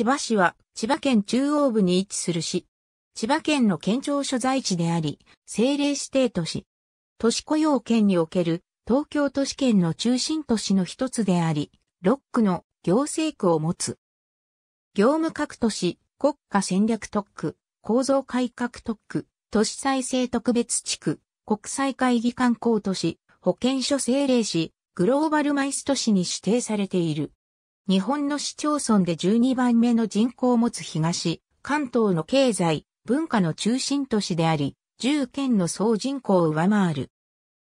千葉市は、千葉県中央部に位置する市。千葉県の県庁所在地であり、政令指定都市。都市雇用圏における東京都市圏の中心都市の一つであり、6区の行政区を持つ。業務各都市、国家戦略特区、構造改革特区、都市再生特別地区、国際会議観光都市、保健所政令市、グローバルマイス都市に指定されている。日本の市町村で12番目の人口を持つ東、関東の経済、文化の中心都市であり、10県の総人口を上回る。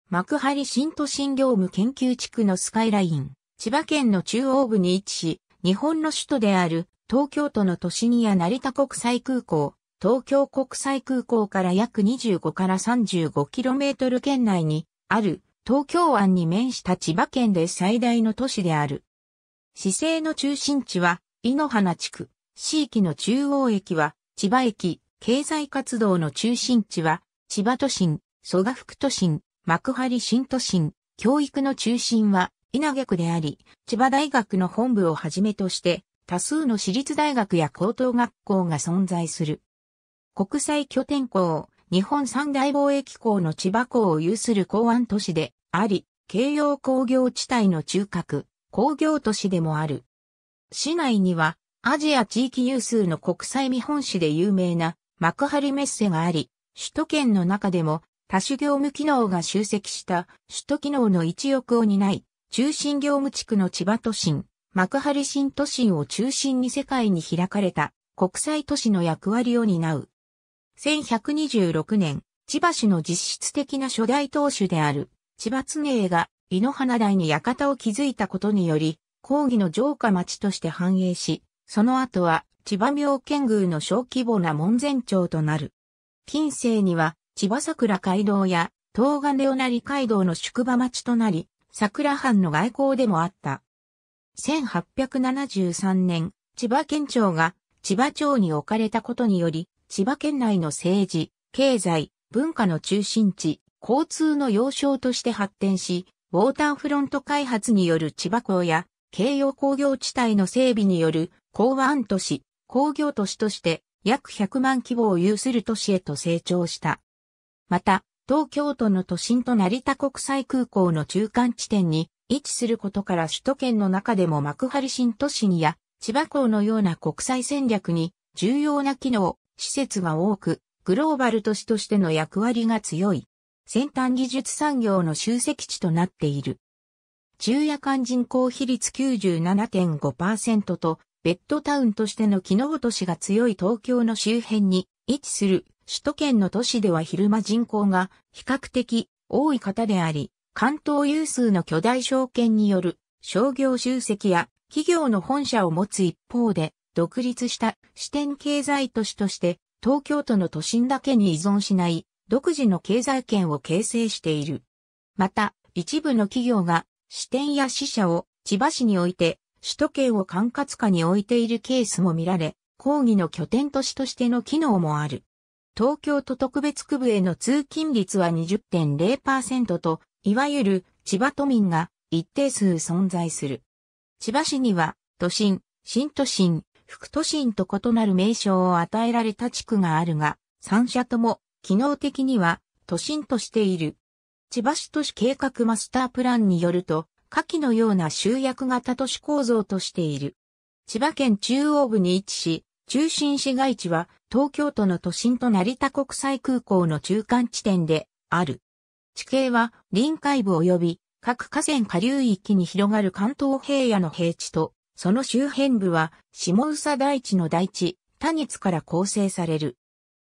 幕張新都心業務研究地区のスカイライン、千葉県の中央部に位置し、日本の首都である東京都の都心や成田国際空港、東京国際空港から約25から 35km 圏内にある東京湾に面した千葉県で最大の都市である。市政の中心地は、井の花地区、市域の中央駅は、千葉駅、経済活動の中心地は、千葉都心、蘇我福都心、幕張新都心、教育の中心は、稲毛区であり、千葉大学の本部をはじめとして、多数の私立大学や高等学校が存在する。国際拠点校、日本三大貿易校の千葉校を有する港湾都市であり、京葉工業地帯の中核、工業都市でもある。市内にはアジア地域有数の国際見本市で有名な幕張メッセがあり、首都圏の中でも多種業務機能が集積した首都機能の一翼を担い、中心業務地区の千葉都心、幕張新都心を中心に世界に開かれた国際都市の役割を担う。1126年、千葉市の実質的な初代当主である千葉常営が井の花台に館を築いたことにより、抗議の城下町として繁栄し、その後は千葉妙見宮の小規模な門前町となる。近世には千葉桜街道や東岸レオナリ街道の宿場町となり、桜藩の外交でもあった。1873年、千葉県庁が千葉町に置かれたことにより、千葉県内の政治、経済、文化の中心地、交通の要衝として発展し、ウォーターフロント開発による千葉港や、京葉工業地帯の整備による港湾都市、工業都市として約100万規模を有する都市へと成長した。また、東京都の都心と成田国際空港の中間地点に位置することから首都圏の中でも幕張新都心や千葉港のような国際戦略に重要な機能、施設が多く、グローバル都市としての役割が強い。先端技術産業の集積地となっている。昼夜間人口比率97.5%と、ベッドタウンとしての機能都市が強い東京の周辺に位置する首都圏の都市では昼間人口が比較的多い方であり、関東有数の巨大証券による商業集積や企業の本社を持つ一方で、独立した支店経済都市として東京都の都心だけに依存しない独自の経済圏を形成している。また、一部の企業が支店や支社を千葉市において、首都圏を管轄下に置いているケースも見られ、講義の拠点都市としての機能もある。東京都特別区部への通勤率は20.0%と、いわゆる千葉都民が一定数存在する。千葉市には都心、新都心、副都心と異なる名称を与えられた地区があるが、三社とも機能的には都心としている。千葉市都市計画マスタープランによると、下記のような集約型都市構造としている。千葉県中央部に位置し、中心市街地は東京都の都心と成田国際空港の中間地点である。地形は臨海部及び各河川下流域に広がる関東平野の平地と、その周辺部は下宇佐大地の大地、多日から構成される。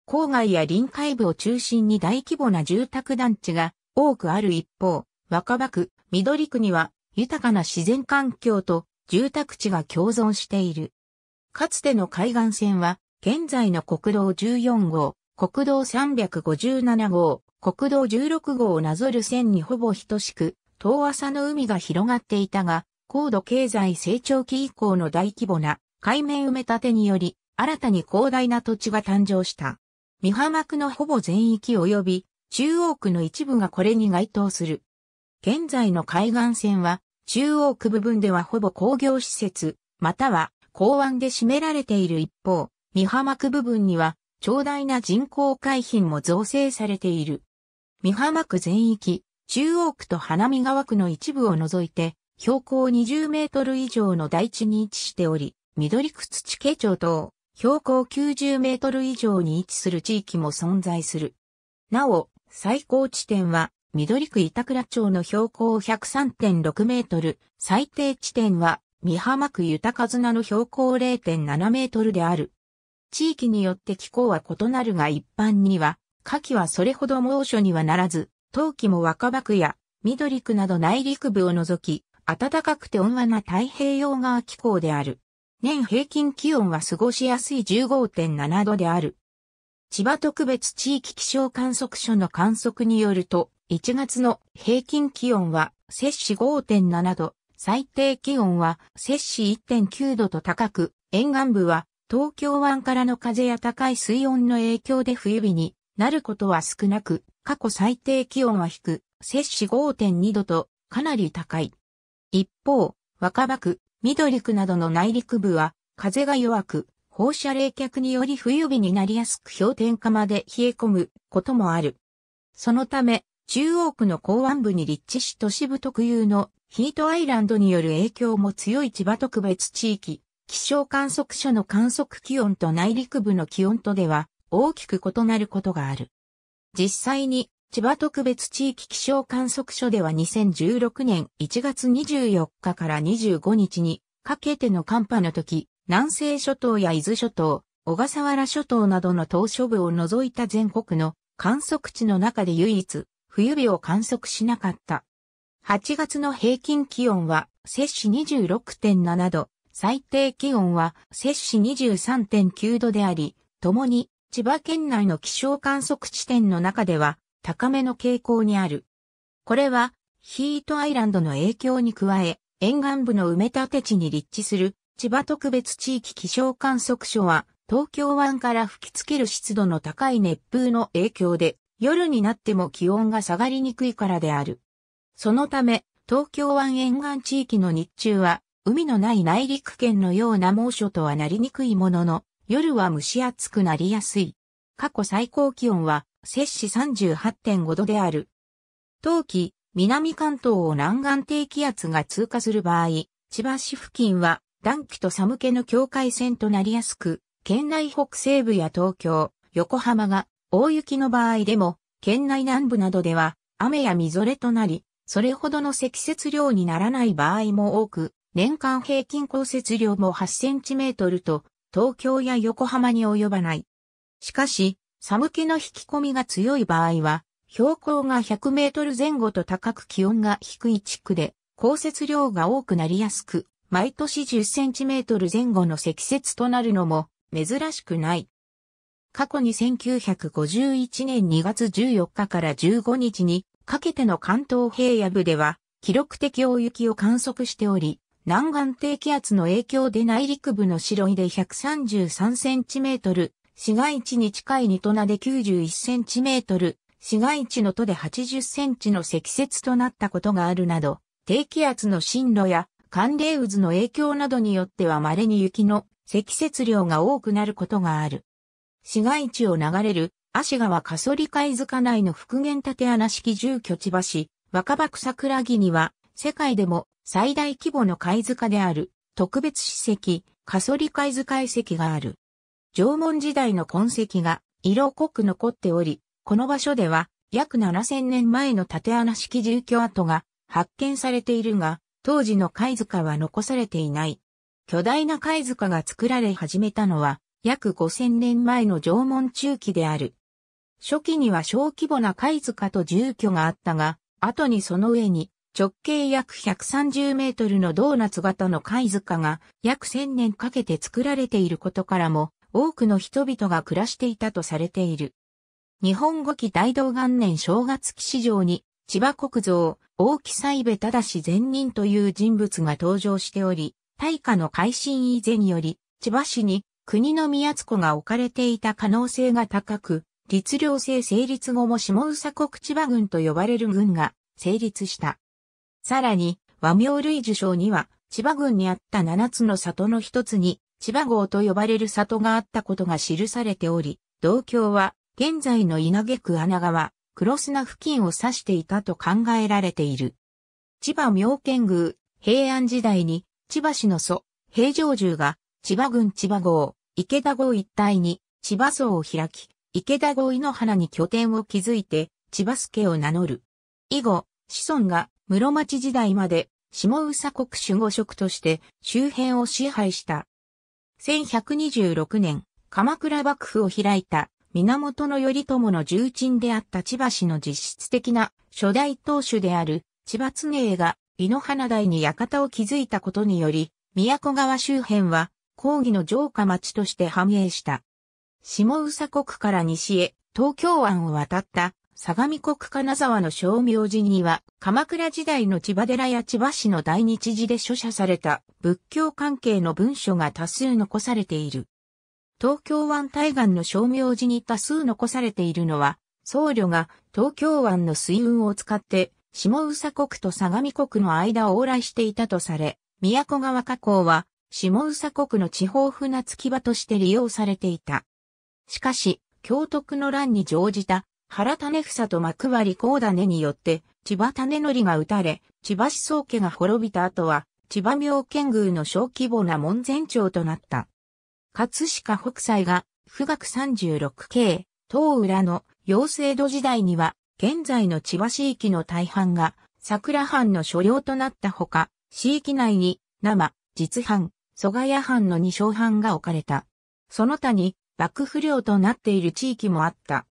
郊外や臨海部を中心に大規模な住宅団地が多くある一方、若葉区、緑区には豊かな自然環境と住宅地が共存している。かつての海岸線は、現在の国道14号、国道357号、国道16号をなぞる線にほぼ等しく、遠浅の海が広がっていたが、高度経済成長期以降の大規模な海面埋め立てにより、新たに広大な土地が誕生した。三浜区のほぼ全域及び中央区の一部がこれに該当する。現在の海岸線は中央区部分ではほぼ工業施設、または港湾で占められている一方、三浜区部分には長大な人工海浜も造成されている。三浜区全域、中央区と花見川区の一部を除いて、標高20メートル以上の台地に位置しており、緑区土家町等、標高90メートル以上に位置する地域も存在する。なお、最高地点は、緑区板倉町の標高103.6メートル、最低地点は、三浜区豊綱の標高0.7メートルである。地域によって気候は異なるが一般には、夏季はそれほど猛暑にはならず、冬季も若葉区や緑区など内陸部を除き、暖かくて温和な太平洋側気候である。年平均気温は過ごしやすい15.7度である。千葉特別地域気象観測所の観測によると、1月の平均気温は摂氏5.7度、最低気温は摂氏1.9度と高く、沿岸部は東京湾からの風や高い水温の影響で冬日になることは少なく、過去最低気温は低、く、摂氏5.2度とかなり高い。一方、若葉区、緑区などの内陸部は風が弱く、放射冷却により冬日になりやすく氷点下まで冷え込むこともある。そのため、中央区の港湾部に立地し都市部特有のヒートアイランドによる影響も強い千葉特別地域、気象観測所の観測気温と内陸部の気温とでは大きく異なることがある。実際に千葉特別地域気象観測所では2016年1月24日から25日にかけての寒波の時、南西諸島や伊豆諸島、小笠原諸島などの島嶼部を除いた全国の観測地の中で唯一、冬日を観測しなかった。8月の平均気温は、摂氏26.7度、最低気温は摂氏23.9度であり、共に千葉県内の気象観測地点の中では高めの傾向にある。これは、ヒートアイランドの影響に加え、沿岸部の埋め立て地に立地する千葉特別地域気象観測所は、東京湾から吹きつける湿度の高い熱風の影響で、夜になっても気温が下がりにくいからである。そのため、東京湾沿岸地域の日中は、海のない内陸圏のような猛暑とはなりにくいものの、夜は蒸し暑くなりやすい。過去最高気温は摂氏38.5度である。冬季、南関東を南岸低気圧が通過する場合、千葉市付近は暖気と寒気の境界線となりやすく、県内北西部や東京、横浜が大雪の場合でも、県内南部などでは雨やみぞれとなり、それほどの積雪量にならない場合も多く、年間平均降雪量も8センチメートルと、東京や横浜に及ばない。しかし、寒気の引き込みが強い場合は、標高が100メートル前後と高く気温が低い地区で、降雪量が多くなりやすく、毎年10センチメートル前後の積雪となるのも珍しくない。過去に1951年2月14日から15日にかけての関東平野部では記録的大雪を観測しており、南岸低気圧の影響で内陸部の白井で133センチメートル、市街地に近いニトナで91センチメートル、市街地の都で80センチの積雪となったことがあるなど、低気圧の進路や寒冷渦の影響などによっては稀に雪の積雪量が多くなることがある。市街地を流れる、足川カソリ貝塚内の復元建穴式住居千葉市、若葉草倉木には、世界でも最大規模の貝塚である、特別史跡、カソリ貝塚遺跡がある。縄文時代の痕跡が色濃く残っており、この場所では約7000年前の縦穴式住居跡が発見されているが、当時の貝塚は残されていない。巨大な貝塚が作られ始めたのは約5000年前の縄文中期である。初期には小規模な貝塚と住居があったが、後にその上に直径約130メートルのドーナツ型の貝塚が約1000年かけて作られていることからも多くの人々が暮らしていたとされている。日本語期大道元年正月期史上に、千葉国蔵、大木西部正前任という人物が登場しており、大化の改新以前より、千葉市に国の宮津湖が置かれていた可能性が高く、律令制成立後も下宇佐国千葉軍と呼ばれる軍が成立した。さらに、和名類受賞には、千葉軍にあった七つの里の一つに、千葉号と呼ばれる里があったことが記されており、同郷は現在の稲毛区穴川、黒砂付近を指していたと考えられている。千葉妙見宮、平安時代に千葉市の祖、平城獣が千葉郡千葉号、池田号一帯に千葉荘を開き、池田号井の花に拠点を築いて千葉助を名乗る。以後、子孫が室町時代まで下宇佐国守護職として周辺を支配した1126年、鎌倉幕府を開いた源頼朝の重鎮であった千葉氏の実質的な初代当主である千葉常英が井の花台に館を築いたことにより、都川周辺は抗議の城下町として繁栄した。下宇佐国から西へ東京湾を渡った相模国金沢の商名寺には、鎌倉時代の千葉寺や千葉市の大日寺で書写された仏教関係の文書が多数残されている。東京湾対岸の商名寺に多数残されているのは、僧侶が東京湾の水運を使って、下宇佐国と相模国の間を往来していたとされ、都川河口は、下宇佐国の地方船着き場として利用されていた。しかし、京徳の乱に乗じた原種房と幕張高種によって、千葉種則が撃たれ、千葉思想家が滅びた後は、千葉明県宮の小規模な門前町となった。葛飾北斎が、富岳36系、東浦の養成土時代には、現在の千葉市域の大半が、桜藩の所領となったほか、市域内に、生、実藩、蘇我屋藩の二小藩が置かれた。その他に、幕府領となっている地域もあった。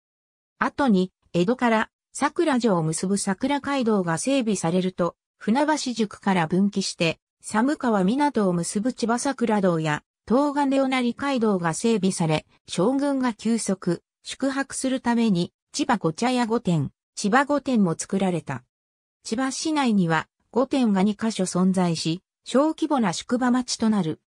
後に、江戸から桜城を結ぶ桜街道が整備されると、船橋宿から分岐して、寒川港を結ぶ千葉桜道や、東金尾成街道が整備され、将軍が休息、宿泊するために、千葉御茶屋御殿、千葉御殿も作られた。千葉市内には、御殿が2カ所存在し、小規模な宿場町となる。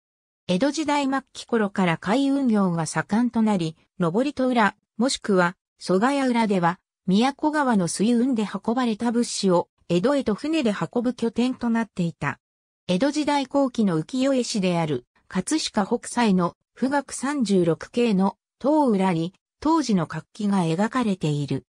江戸時代末期頃から海運業が盛んとなり、上りと裏、もしくは蘇我屋浦では、都川の水運で運ばれた物資を江戸へと船で運ぶ拠点となっていた。江戸時代後期の浮世絵師である、葛飾北斎の富岳36系の塔裏に当時の活気が描かれている。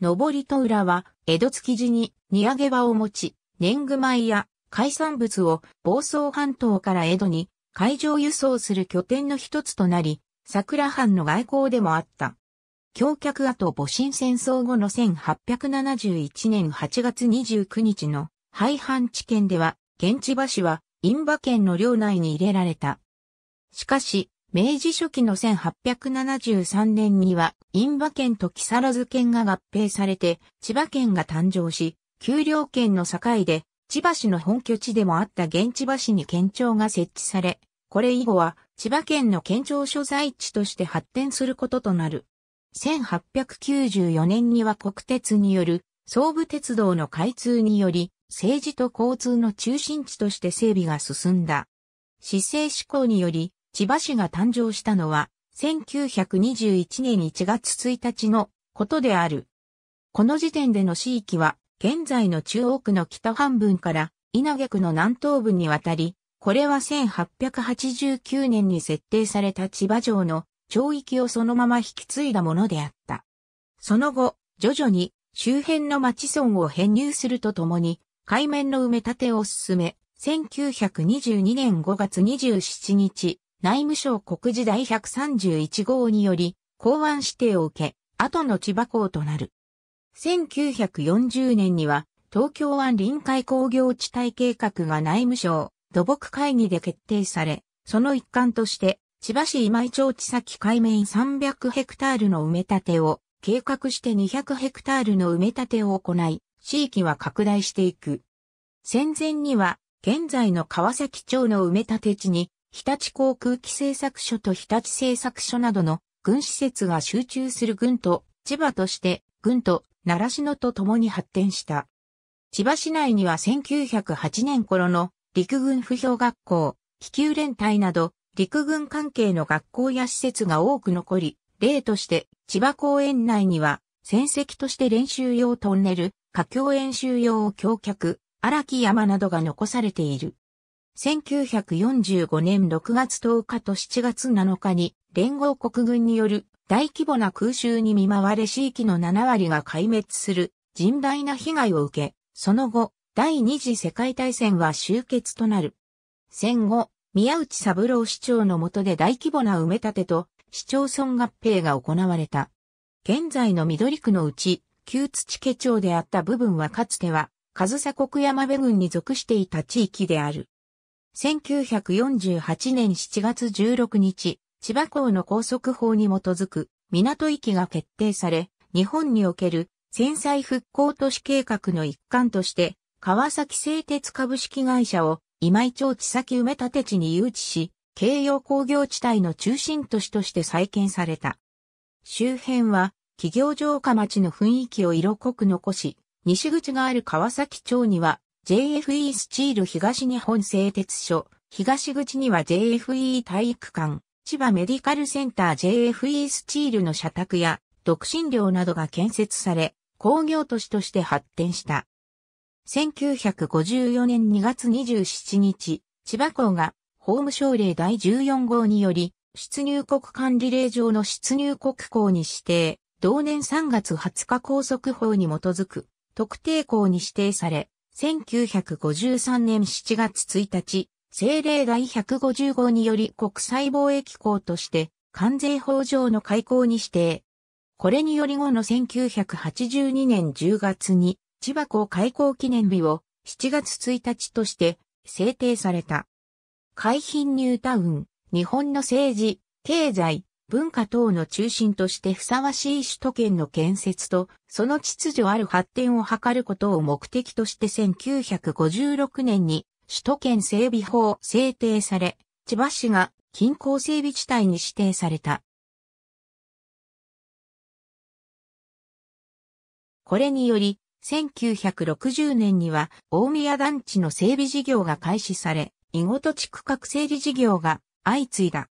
上り塔裏は江戸築地に荷揚げ場を持ち、年貢米や海産物を房総半島から江戸に海上輸送する拠点の一つとなり、桜藩の外交でもあった。橋脚跡戊辰戦争後の1871年8月29日の廃藩置県では、現地馬市は、印馬県の領内に入れられた。しかし、明治初期の1873年には、印馬県と木更津県が合併されて、千葉県が誕生し、丘陵県の境で、千葉市の本拠地でもあった現地橋に県庁が設置され、これ以後は千葉県の県庁所在地として発展することとなる。1894年には国鉄による総武鉄道の開通により、政治と交通の中心地として整備が進んだ。市政施行により、千葉市が誕生したのは、1921年1月1日のことである。この時点での市域は、現在の中央区の北半分から稲毛区の南東部にわたり、これは1889年に設定された千葉城の町域をそのまま引き継いだものであった。その後、徐々に周辺の町村を編入するとともに、海面の埋め立てを進め、1922年5月27日、内務省国時第131号により、港湾指定を受け、後の千葉港となる。1940年には、東京湾臨海工業地帯計画が内務省土木会議で決定され、その一環として、千葉市今井町地崎海面300ヘクタールの埋め立てを計画して200ヘクタールの埋め立てを行い、地域は拡大していく。戦前には、現在の川崎町の埋め立て地に、日立航空機製作所と日立製作所などの軍施設が集中する軍と、千葉として軍と奈良市のと共に発展した。千葉市内には1908年頃の陸軍不評学校、気球連隊など陸軍関係の学校や施設が多く残り、例として千葉公園内には戦績として練習用トンネル、歌教演習用橋脚、荒木山などが残されている。1945年6月10日と7月7日に連合国軍による大規模な空襲に見舞われ地域の7割が壊滅する甚大な被害を受け、その後、第二次世界大戦は終結となる。戦後、宮内三郎市長の下で大規模な埋め立てと市町村合併が行われた。現在の緑区のうち、旧土家町であった部分はかつては、上総国山部郡に属していた地域である。1948年7月16日、千葉港の高速法に基づく港域が決定され、日本における戦災復興都市計画の一環として、川崎製鉄株式会社を今井町地先埋め立て地に誘致し、京葉工業地帯の中心都市として再建された。周辺は、企業城下町の雰囲気を色濃く残し、西口がある川崎町には、JFE スチール東日本製鉄所、東口には JFE 体育館、千葉メディカルセンター JFE スチールの社宅や、独身寮などが建設され、工業都市として発展した。1954年2月27日、千葉港が法務省令第14号により、出入国管理令上の出入国港に指定、同年3月20日拘束法に基づく特定港に指定され、1953年7月1日、政令第150号により国際貿易港として関税法上の開港に指定。これにより後の1982年10月に千葉港開港記念日を7月1日として制定された。海浜ニュータウン、日本の政治、経済、文化等の中心としてふさわしい首都圏の建設と、その秩序ある発展を図ることを目的として1956年に首都圏整備法制定され、千葉市が近郊整備地帯に指定された。これにより、1960年には大宮団地の整備事業が開始され、井ごと地区画整理事業が相次いだ。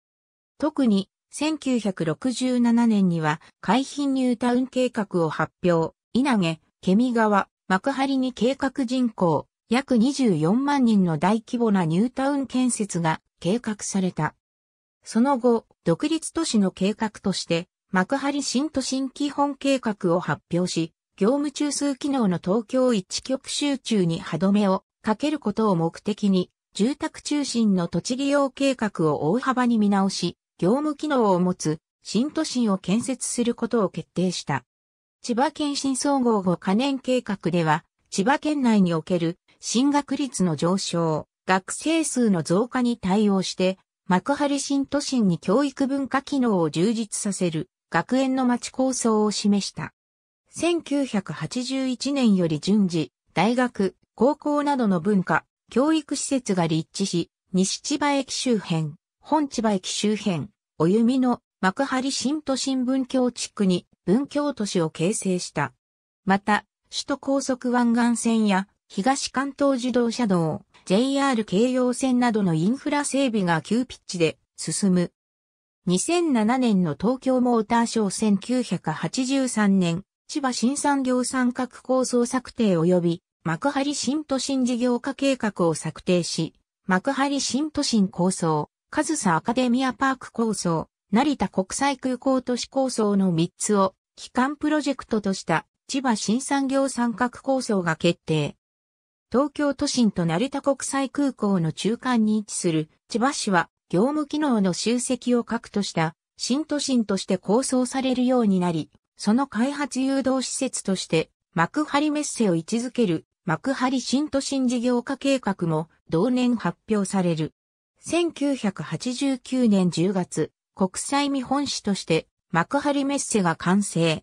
特に1967年には海浜ニュータウン計画を発表、稲毛、ケミ川、幕張に計画人口約24万人の大規模なニュータウン建設が計画された。その後、独立都市の計画として幕張新都心基本計画を発表し、業務中枢機能の東京一極集中に歯止めをかけることを目的に、住宅中心の土地利用計画を大幅に見直し、業務機能を持つ新都心を建設することを決定した。千葉県新総合後可燃計画では、千葉県内における進学率の上昇、学生数の増加に対応して、幕張新都心に教育文化機能を充実させる学園の町構想を示した。1981年より順次、大学、高校などの文化、教育施設が立地し、西千葉駅周辺、本千葉駅周辺、お弓の幕張新都心文教地区に文教都市を形成した。また、首都高速湾岸線や東関東自動車道、JR 京葉線などのインフラ整備が急ピッチで進む。2007年の東京モーターショー1983年、千葉新産業三角構想策定及び幕張新都心事業化計画を策定し、幕張新都心構想、上総アカデミアパーク構想、成田国際空港都市構想の3つを、基幹プロジェクトとした千葉新産業三角構想が決定。東京都心と成田国際空港の中間に位置する千葉市は業務機能の集積を核とした新都心として構想されるようになり、その開発誘導施設として、幕張メッセを位置づける幕張新都心事業化計画も同年発表される。1989年10月、国際見本市として幕張メッセが完成。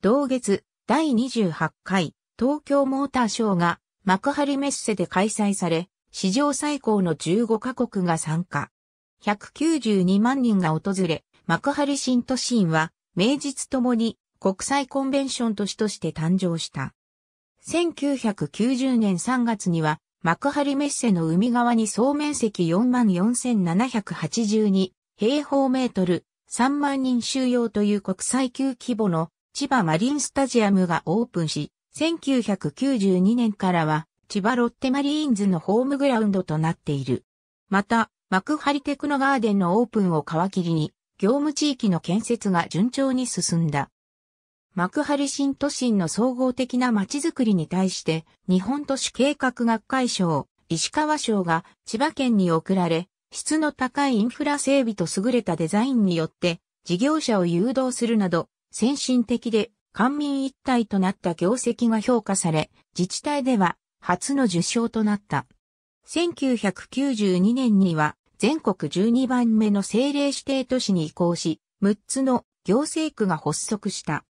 同月、第28回東京モーターショーが幕張メッセで開催され、史上最高の15カ国が参加。192万人が訪れ、幕張新都心は名実ともに国際コンベンション都市として誕生した。1990年3月には幕張メッセの海側に総面積44,782平方メートル3万人収容という国際級規模の千葉マリンスタジアムがオープンし、1992年からは千葉ロッテマリーンズのホームグラウンドとなっている。また、幕張テクノガーデンのオープンを皮切りに、業務地域の建設が順調に進んだ。幕張新都心の総合的な街づくりに対して、日本都市計画学会賞、石川賞が千葉県に贈られ、質の高いインフラ整備と優れたデザインによって、事業者を誘導するなど、先進的で官民一体となった業績が評価され、自治体では初の受賞となった。1992年には全国12番目の政令指定都市に移行し、6つの行政区が発足した。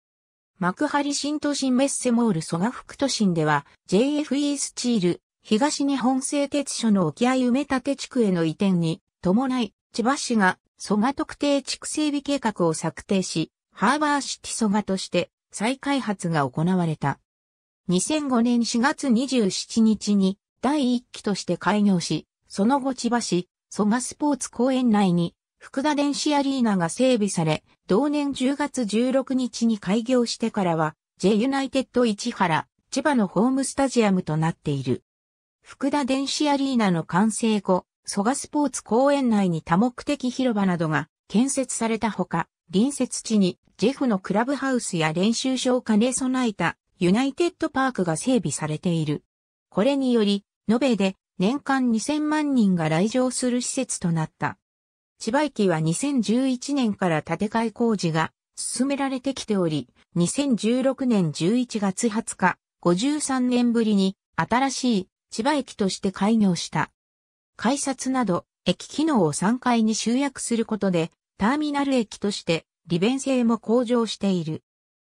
幕張新都心メッセモール蘇我副都心では JFE スチール東日本製鉄所の沖合埋め立て地区への移転に伴い千葉市が蘇我特定地区整備計画を策定しハーバーシティ蘇我として再開発が行われた。2005年4月27日に第1期として開業し、その後千葉市蘇我スポーツ公園内に福田電子アリーナが整備され、同年10月16日に開業してからは、J ユナイテッド市原、千葉のホームスタジアムとなっている。福田電子アリーナの完成後、蘇我スポーツ公園内に多目的広場などが建設されたほか、隣接地にジェフのクラブハウスや練習場を兼ね備えたユナイテッドパークが整備されている。これにより、延べで年間2000万人が来場する施設となった。千葉駅は2011年から建て替え工事が進められてきており、2016年11月20日、53年ぶりに新しい千葉駅として開業した。改札など、駅機能を3階に集約することで、ターミナル駅として利便性も向上している。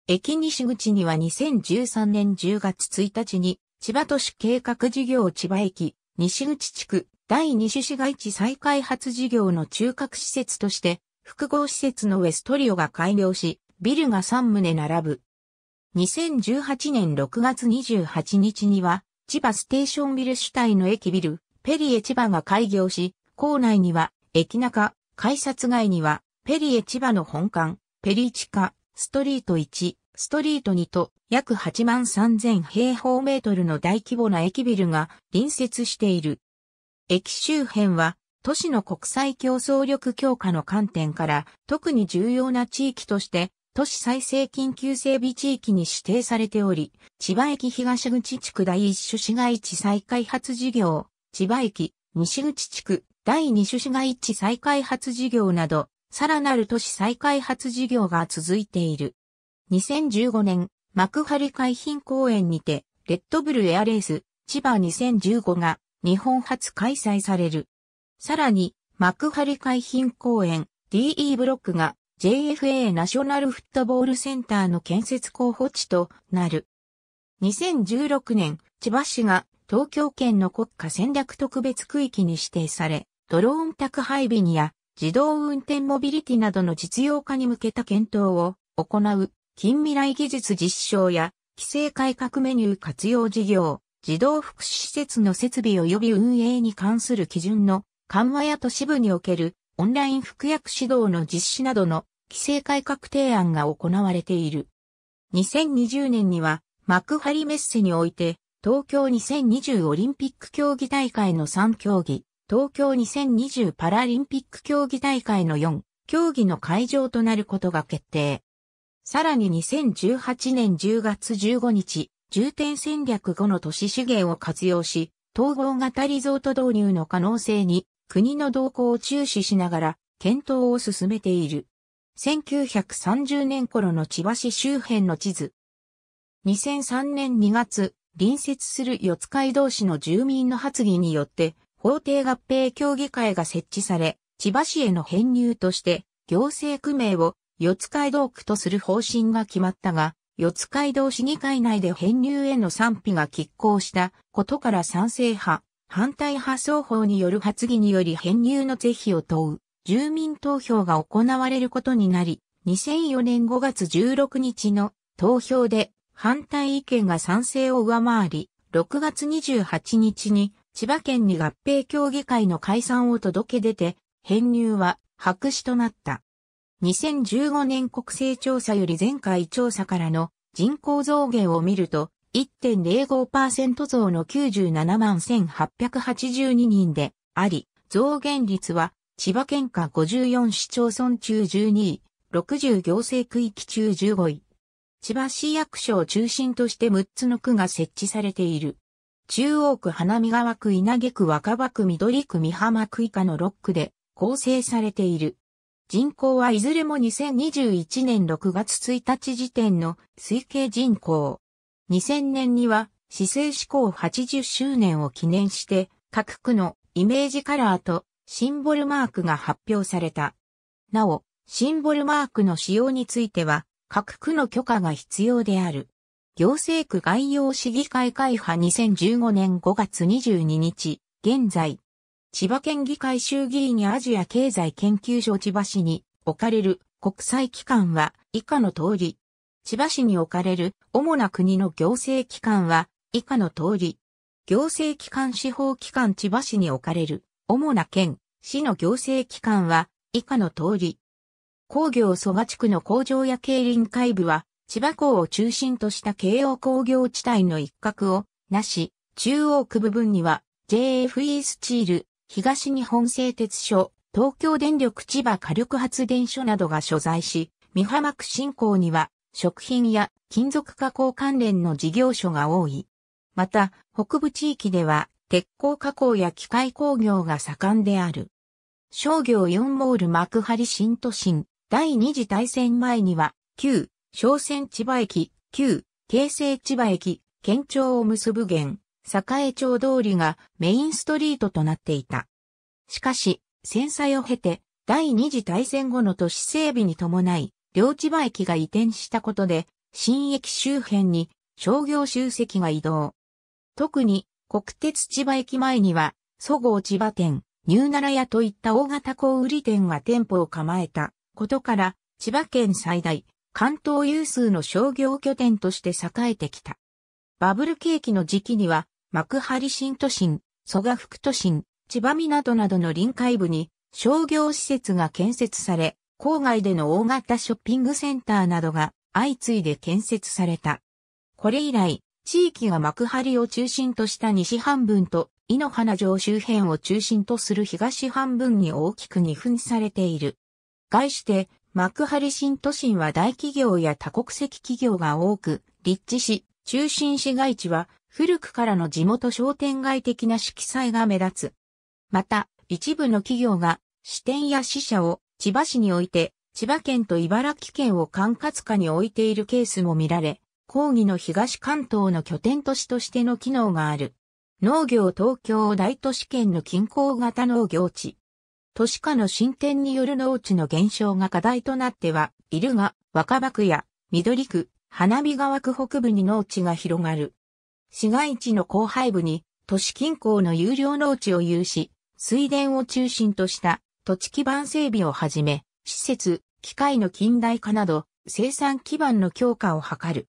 駅西口には2013年10月1日に、千葉都市計画事業千葉駅西口地区第2種市街地再開発事業の中核施設として、複合施設のウェストリオが開業し、ビルが3棟並ぶ。2018年6月28日には、千葉ステーションビル主体の駅ビル、ペリエ千葉が開業し、構内には、駅中、改札外には、ペリエ千葉の本館、ペリ地下、ストリート1、ストリート2と、約8万3000平方メートルの大規模な駅ビルが隣接している。駅周辺は都市の国際競争力強化の観点から特に重要な地域として都市再生緊急整備地域に指定されており、千葉駅東口地区第1種市街地再開発事業、千葉駅西口地区第2種市街地再開発事業など、さらなる都市再開発事業が続いている。2015年、幕張海浜公園にて、レッドブルエアレース、千葉2015が日本初開催される。さらに、幕張海浜公園 DE ブロックが JFA ナショナルフットボールセンターの建設候補地となる。2016年、千葉市が東京圏の国家戦略特別区域に指定され、ドローン宅配便や自動運転モビリティなどの実用化に向けた検討を行う近未来技術実証や、規制改革メニュー活用事業、児童福祉施設の設備及び運営に関する基準の緩和や都市部におけるオンライン服薬指導の実施などの規制改革提案が行われている。2020年には幕張メッセにおいて東京2020オリンピック競技大会の3競技、東京2020パラリンピック競技大会の4競技の会場となることが決定。さらに2018年10月15日、重点戦略後の都市資源を活用し、統合型リゾート導入の可能性に国の動向を注視しながら検討を進めている。1930年頃の千葉市周辺の地図。2003年2月、隣接する四街道市の住民の発議によって、法定合併協議会が設置され、千葉市への編入として、行政区名を四街道区とする方針が決まったが、四街道市議会内で編入への賛否が拮抗したことから賛成派、反対派双方による発議により編入の是非を問う住民投票が行われることになり、2004年5月16日の投票で反対意見が賛成を上回り、6月28日に千葉県に合併協議会の解散を届け出て、編入は白紙となった。2015年国勢調査より前回調査からの人口増減を見ると、1.05%増の97万1882人であり、増減率は千葉県下54市町村中12位、60行政区域中15位。千葉市役所を中心として6つの区が設置されている。中央区花見川区稲毛区若葉区緑区三浜区以下の6区で構成されている。人口はいずれも2021年6月1日時点の推計人口。2000年には、市政志向80周年を記念して、各区のイメージカラーとシンボルマークが発表された。なお、シンボルマークの使用については、各区の許可が必要である。行政区概要市議会会派2015年5月22日、現在、千葉県議会衆議院アジア経済研究所千葉市に置かれる国際機関は以下の通り。千葉市に置かれる主な国の行政機関は以下の通り。行政機関司法機関千葉市に置かれる主な県、市の行政機関は以下の通り。工業蘇我地区の工場や経輪会部は千葉港を中心とした京王工業地帯の一角をなし、中央区部分には JFE スチール、東日本製鉄所、東京電力千葉火力発電所などが所在し、三浜区振興には食品や金属加工関連の事業所が多い。また、北部地域では鉄鋼加工や機械工業が盛んである。商業4モール幕張新都心、第二次大戦前には、旧、商船千葉駅、旧、京成千葉駅、県庁を結ぶ現、栄町通りがメインストリートとなっていた。しかし、戦災を経て、第二次大戦後の都市整備に伴い、両千葉駅が移転したことで、新駅周辺に商業集積が移動。特に国鉄千葉駅前には、そごう千葉店、ニューナラ屋といった大型小売店が店舗を構えたことから、千葉県最大、関東有数の商業拠点として栄えてきた。バブル景気の時期には、幕張新都心、蘇我副都心、千葉港などの臨海部に商業施設が建設され、郊外での大型ショッピングセンターなどが相次いで建設された。これ以来、地域が幕張を中心とした西半分と、井の花城周辺を中心とする東半分に大きく二分されている。概して、幕張新都心は大企業や多国籍企業が多く、立地し、中心市街地は古くからの地元商店街的な色彩が目立つ。また、一部の企業が支店や支社を千葉市において、千葉県と茨城県を管轄下に置いているケースも見られ、抗議の東関東の拠点都市としての機能がある。農業東京大都市圏の近郊型農業地。都市化の進展による農地の減少が課題となってはいるが、若葉区や緑区、花火川区北部に農地が広がる。市街地の後廃部に都市近郊の有料農地を有し、水田を中心とした土地基盤整備をはじめ、施設、機械の近代化など生産基盤の強化を図る。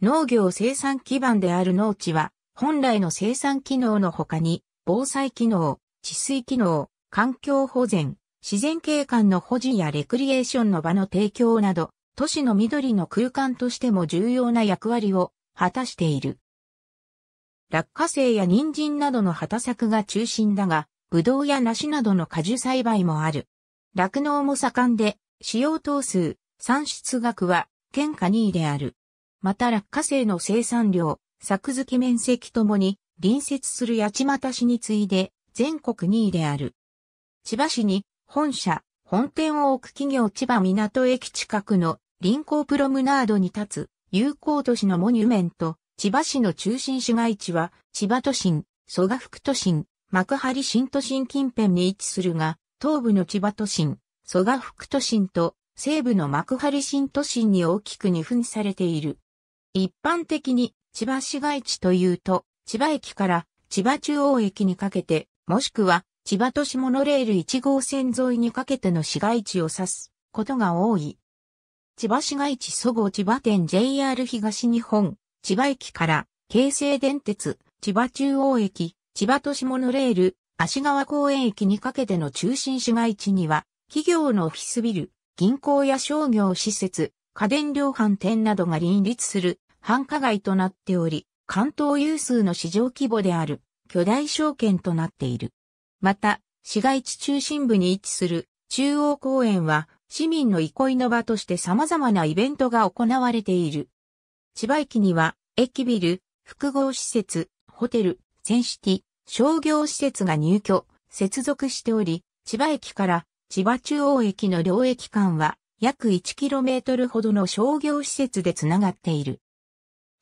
農業生産基盤である農地は、本来の生産機能の他に、防災機能、治水機能、環境保全、自然景観の保持やレクリエーションの場の提供など、都市の緑の空間としても重要な役割を果たしている。落花生や人参などの畑作が中心だが、ぶどうや梨などの果樹栽培もある。酪農も盛んで、使用頭数、産出額は、県下2位である。また落花生の生産量、作付き面積ともに、隣接する八街市に次いで、全国2位である。千葉市に、本社、本店を置く企業千葉港駅近くの臨港プロムナードに立つ、友好都市のモニュメント、千葉市の中心市街地は、千葉都心、蘇我福都心、幕張新都心近辺に位置するが、東部の千葉都心、蘇我福都心と西部の幕張新都心に大きく二分されている。一般的に千葉市街地というと、千葉駅から千葉中央駅にかけて、もしくは千葉都市モノレール1号線沿いにかけての市街地を指すことが多い。千葉市街地祖母千葉店 JR 東日本千葉駅から京成電鉄、千葉中央駅、千葉都市モノレール、足川公園駅にかけての中心市街地には、企業のオフィスビル、銀行や商業施設、家電量販店などが林立する繁華街となっており、関東有数の市場規模である巨大証券となっている。また、市街地中心部に位置する中央公園は市民の憩いの場として様々なイベントが行われている。千葉駅には、駅ビル、複合施設、ホテル、センシティ、商業施設が入居、接続しており、千葉駅から千葉中央駅の両駅間は約 1km ほどの商業施設でつながっている。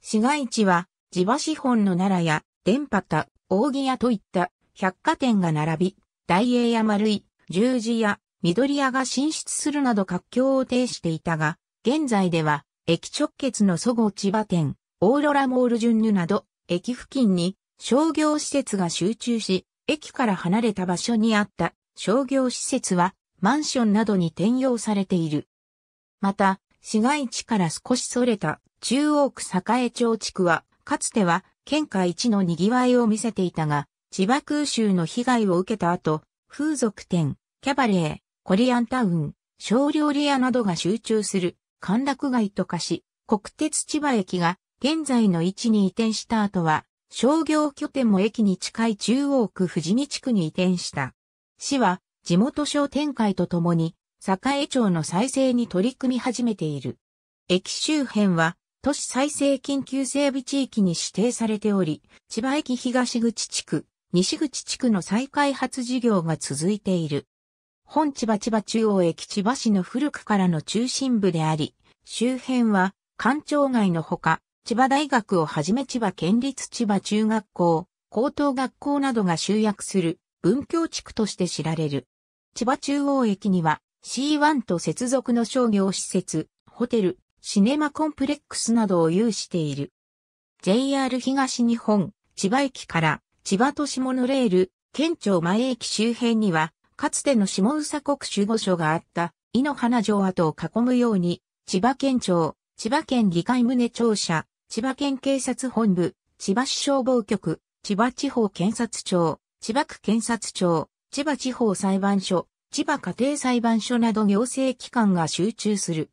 市街地は地場資本の奈良や電波田、扇屋といった百貨店が並び、大英や丸井、十字屋、緑屋が進出するなど活況を呈していたが、現在では駅直結のそご千葉店、オーロラモールジュンヌなど、駅付近に商業施設が集中し、駅から離れた場所にあった商業施設はマンションなどに転用されている。また、市街地から少し逸れた中央区栄町地区は、かつては県下一の賑わいを見せていたが、千葉空襲の被害を受けた後、風俗店、キャバレー、コリアンタウン、小料理屋などが集中する歓楽街と化し、国鉄千葉駅が現在の位置に移転した後は、商業拠点も駅に近い中央区富士見地区に移転した。市は地元商店会とともに、栄町の再生に取り組み始めている。駅周辺は、都市再生緊急整備地域に指定されており、千葉駅東口地区、西口地区の再開発事業が続いている。本千葉千葉中央駅千葉市の古くからの中心部であり、周辺は、官庁街のほか、千葉大学をはじめ千葉県立千葉中学校、高等学校などが集約する文教地区として知られる。千葉中央駅には C1 と接続の商業施設、ホテル、シネマコンプレックスなどを有している。JR 東日本、千葉駅から千葉都市モノレール、県庁前駅周辺にはかつての下宇佐国守護所があった、井の花城跡を囲むように、千葉県庁、千葉県議会棟庁舎、千葉県警察本部、千葉市消防局、千葉地方検察庁、千葉区検察庁、千葉地方裁判所、千葉家庭裁判所など行政機関が集中する。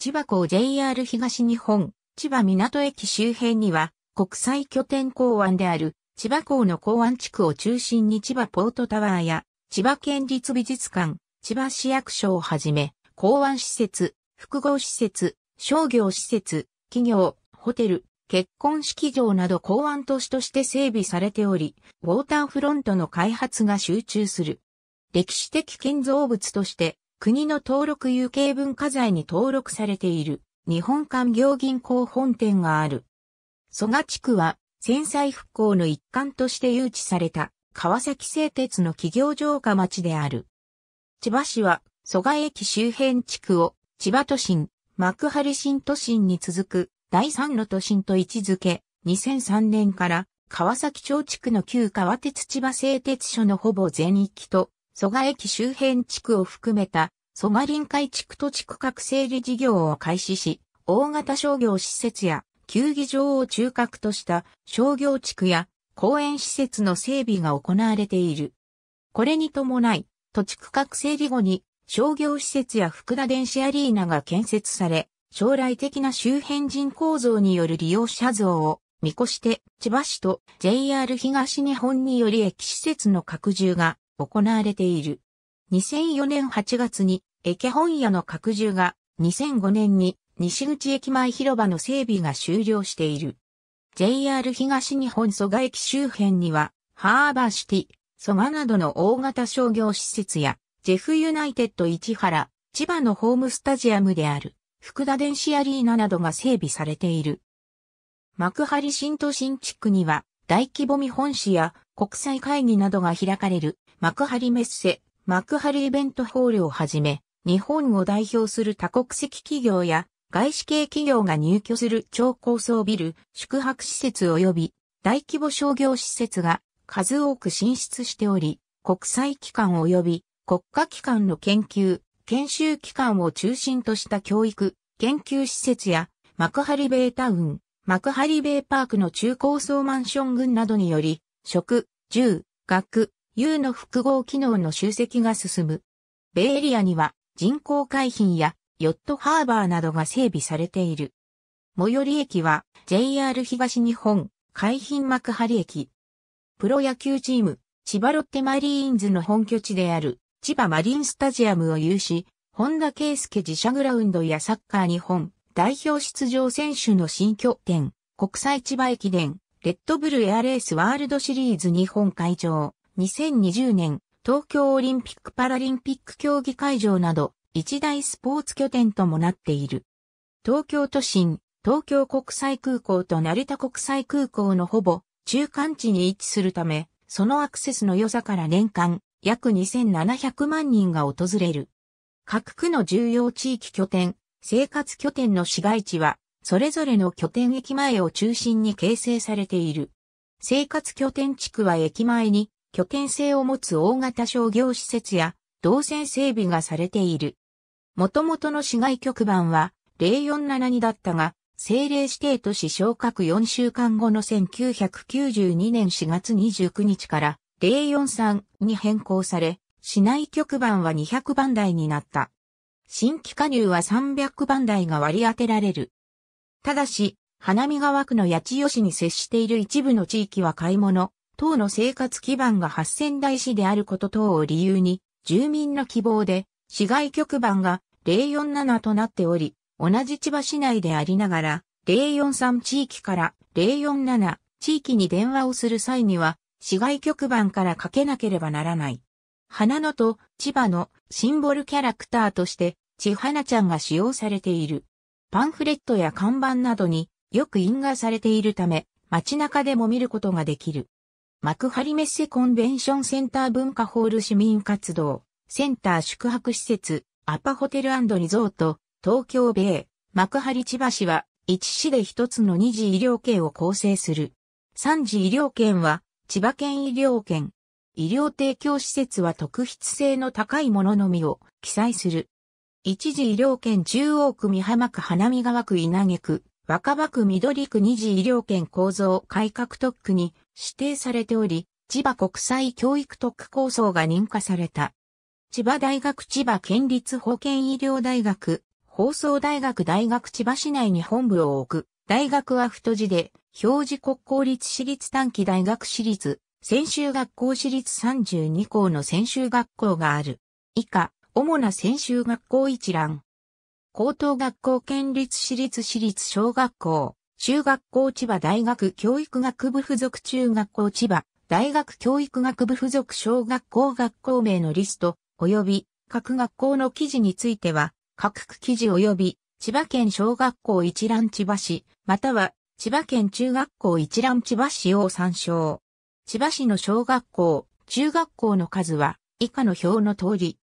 千葉港 JR 東日本、千葉港駅周辺には、国際拠点港湾である千葉港の港湾地区を中心に千葉ポートタワーや千葉県立美術館、千葉市役所をはじめ、港湾施設、複合施設、商業施設、企業、ホテル、結婚式場など港湾都市として整備されており、ウォーターフロントの開発が集中する。歴史的建造物として、国の登録有形文化財に登録されている、日本官業銀行本店がある。蘇我地区は、戦災復興の一環として誘致された、川崎製鉄の企業城下町である。千葉市は、蘇我駅周辺地区を、千葉都心、幕張新都心に続く、第三の都心と位置づけ、2003年から、川崎町地区の旧川鉄千葉製鉄所のほぼ全域と、蘇我駅周辺地区を含めた、蘇我臨海地区と地区各整理事業を開始し、大型商業施設や、球技場を中核とした商業地区や公園施設の整備が行われている。これに伴い、土地区画整理後に商業施設や福田電子アリーナが建設され、将来的な周辺人構造による利用者像を見越して千葉市と JR 東日本により駅施設の拡充が行われている。2004年8月に駅本屋の拡充が2005年に西口駅前広場の整備が終了している。JR 東日本蘇我駅周辺には、ハーバーシティ、蘇我などの大型商業施設や、ジェフユナイテッド市原、千葉のホームスタジアムである、福田電子アリーナなどが整備されている。幕張新都心地区には、大規模見本市や国際会議などが開かれる、幕張メッセ、幕張イベントホールをはじめ、日本を代表する多国籍企業や外資系企業が入居する超高層ビル、宿泊施設及び大規模商業施設が数多く進出しており、国際機関及び国家機関の研究、研修機関を中心とした教育、研究施設や幕張ベイタウン、幕張ベイパークの中高層マンション群などにより、食、住、学、遊の複合機能の集積が進む。ベイエリアには人口回避やヨットハーバーなどが整備されている。最寄り駅は JR 東日本海浜幕張駅。プロ野球チーム、千葉ロッテマリーンズの本拠地である千葉マリンスタジアムを有し、本田圭介自社グラウンドやサッカー日本代表出場選手の新拠点、国際千葉駅伝、レッドブルエアレースワールドシリーズ日本会場、2020年東京オリンピック・パラリンピック競技会場など一大スポーツ拠点ともなっている。東京都心、東京国際空港と成田国際空港のほぼ中間地に位置するため、そのアクセスの良さから年間約2700万人が訪れる。各区の重要地域拠点、生活拠点の市街地は、それぞれの拠点駅前を中心に形成されている。生活拠点地区は駅前に拠点性を持つ大型商業施設や動線整備がされている。元々の市外局番は0472だったが、政令指定都市昇格4週間後の1992年4月29日から043に変更され、市内局番は200番台になった。新規加入は300番台が割り当てられる。ただし、花見川区の八千代市に接している一部の地域は買い物、等の生活基盤が8000台市であること等を理由に、住民の希望で市外局番が047となっており、同じ千葉市内でありながら、043地域から047地域に電話をする際には、市外局番からかけなければならない。花野と千葉のシンボルキャラクターとして、千花ちゃんが使用されている。パンフレットや看板などによく印画されているため、街中でも見ることができる。幕張メッセコンベンションセンター文化ホール市民活動。センター宿泊施設、アパホテルリゾート、東京米、幕張千葉市は、1市で1つの2次医療圏を構成する。3次医療圏は、千葉県医療圏。医療提供施設は特筆性の高いもののみを記載する。一次医療圏中央区美浜区花見川区稲毛区、若葉区緑区二次医療圏構造改革特区に指定されており、千葉国際教育特区構想が認可された。千葉大学千葉県立保健医療大学、放送大学大学千葉市内に本部を置く。大学は太字で、表示国公立私立短期大学私立、専修学校私立32校の専修学校がある。以下、主な専修学校一覧。高等学校県立私立私立小学校、中学校千葉大学教育学部附属中学校千葉、大学教育学部附属小学校学校名のリスト、及び各学校の記事については、各区記事及び千葉県小学校一覧千葉市、または千葉県中学校一覧千葉市を参照。千葉市の小学校、中学校の数は以下の表の通り。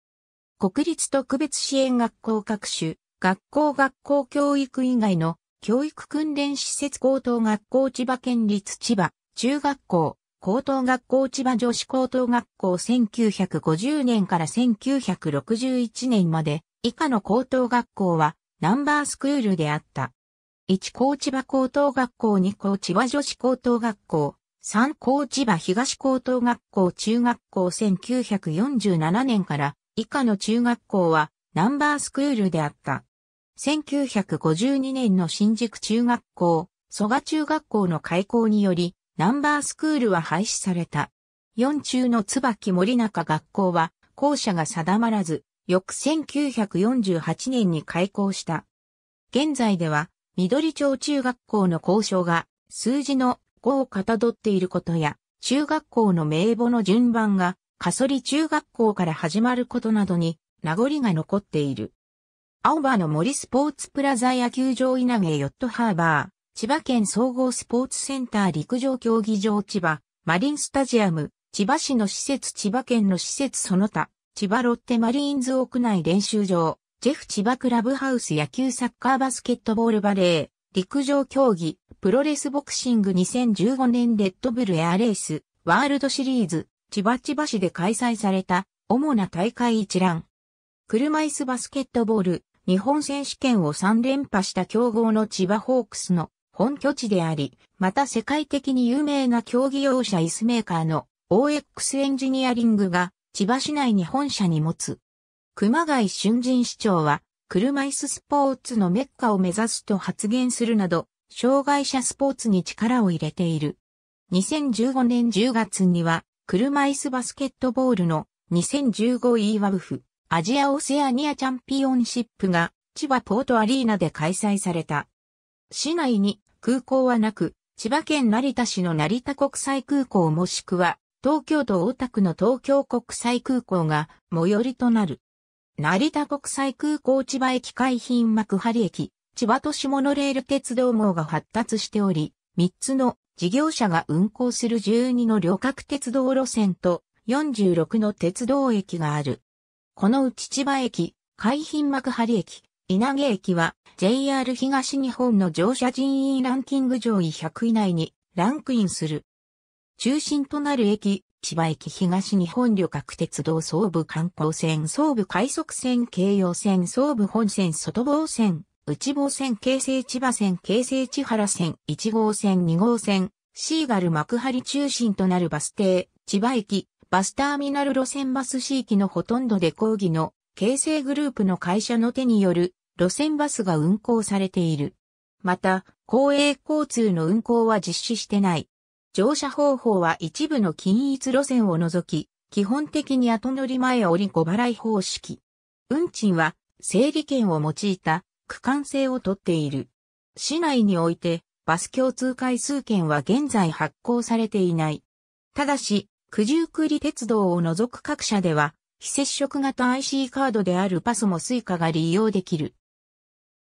国立特別支援学校各種、学校学校教育以外の教育訓練施設高等学校千葉県立千葉中学校高等学校千葉女子高等学校1950年から1961年まで以下の高等学校はナンバースクールであった。1高千葉高等学校2高千葉女子高等学校3高千葉東高等学校中学校1947年から以下の中学校はナンバースクールであった。1952年の新宿中学校、蘇我中学校の開校により、ナンバースクールは廃止された。四中の椿森中学校は、校舎が定まらず、翌1948年に開校した。現在では、緑町中学校の校章が、数字の5をかたどっていることや、中学校の名簿の順番が、カソリ中学校から始まることなどに、名残が残っている。青葉の森スポーツプラザ野球場稲毛ヨットハーバー、千葉県総合スポーツセンター陸上競技場千葉、マリンスタジアム、千葉市の施設千葉県の施設その他、千葉ロッテマリーンズ屋内練習場、ジェフ千葉クラブハウス野球サッカーバスケットボールバレー、陸上競技、プロレスボクシング2015年レッドブルエアレース、ワールドシリーズ、千葉千葉市で開催された、主な大会一覧。車椅子バスケットボール、日本選手権を3連覇した強豪の千葉ホークスの本拠地であり、また世界的に有名な競技用車椅子メーカーの OX エンジニアリングが千葉市内に本社に持つ。熊谷俊人市長は、車椅子スポーツのメッカを目指すと発言するなど、障害者スポーツに力を入れている。2015年10月には、車椅子バスケットボールの 2015EWF アジアオセアニアチャンピオンシップが千葉ポートアリーナで開催された。市内に空港はなく、千葉県成田市の成田国際空港もしくは、東京都大田区の東京国際空港が最寄りとなる。成田国際空港千葉駅海浜幕張駅、千葉都市モノレール鉄道網が発達しており、3つの事業者が運行する12の旅客鉄道路線と46の鉄道駅がある。このうち千葉駅、海浜幕張駅、稲毛駅は JR 東日本の乗車人員ランキング上位100位内にランクインする。中心となる駅、千葉駅東日本旅客鉄道総武観光線総武快速線京葉線総武本線外房線、内房線京成千葉線京成千原線1号線2号線、シーガル幕張中心となるバス停、千葉駅、バスターミナル路線バス C 域のほとんどで講義の京成グループの会社の手による路線バスが運行されている。また、公営交通の運行は実施してない。乗車方法は一部の均一路線を除き、基本的に後乗り前折り小払い方式。運賃は整理券を用いた区間制をとっている。市内においてバス共通回数券は現在発行されていない。ただし、九十九里鉄道を除く各社では非接触型 IC カードであるパスもスイカが利用できる。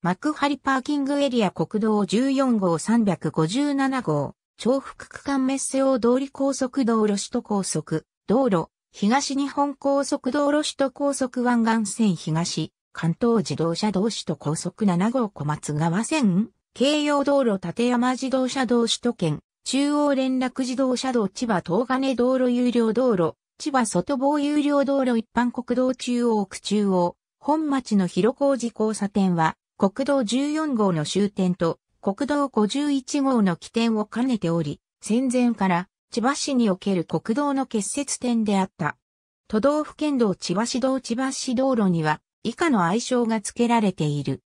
幕張パーキングエリア国道14号357号、重複区間メッセオ通り高速道路首都高速、道路、東日本高速道路首都高速湾岸線東、関東自動車道首都高速7号小松川線、京葉道路立山自動車道首都圏、中央連絡自動車道千葉東金道路有料道路、千葉外房有料道路一般国道中央区中央、本町の広小路交差点は、国道14号の終点と、国道51号の起点を兼ねており、戦前から千葉市における国道の結節点であった。都道府県道千葉市道千葉市道路には、以下の愛称が付けられている。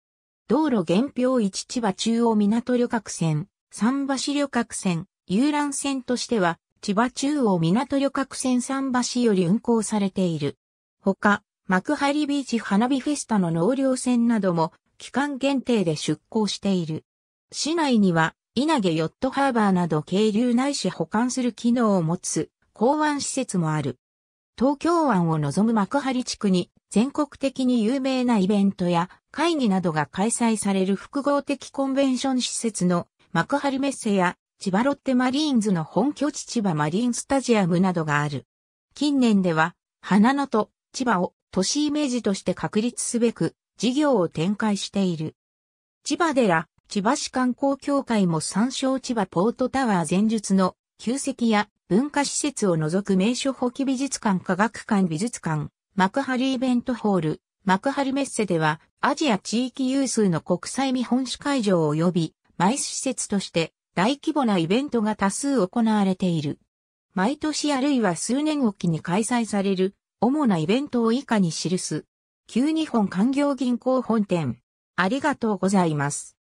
道路原標一千葉中央港旅客船、桟橋旅客船、遊覧船としては、千葉中央港旅客船桟橋より運航されている。ほか、幕張ビーチ花火フェスタの納涼船なども期間限定で出港している。市内には、稲毛ヨットハーバーなど渓流内市保管する機能を持つ港湾施設もある。東京湾を望む幕張地区に全国的に有名なイベントや会議などが開催される複合的コンベンション施設の幕張メッセや千葉ロッテマリーンズの本拠地千葉マリンスタジアムなどがある。近年では、花野と千葉を都市イメージとして確立すべく事業を展開している。千葉寺、千葉市観光協会も参照千葉ポートタワー前述の旧跡や文化施設を除く名所補記美術館科学館美術館、幕張イベントホール、幕張メッセではアジア地域有数の国際見本市会場及びマイス施設として大規模なイベントが多数行われている。毎年あるいは数年おきに開催される主なイベントを以下に記す。旧日本官業銀行本店。ありがとうございます。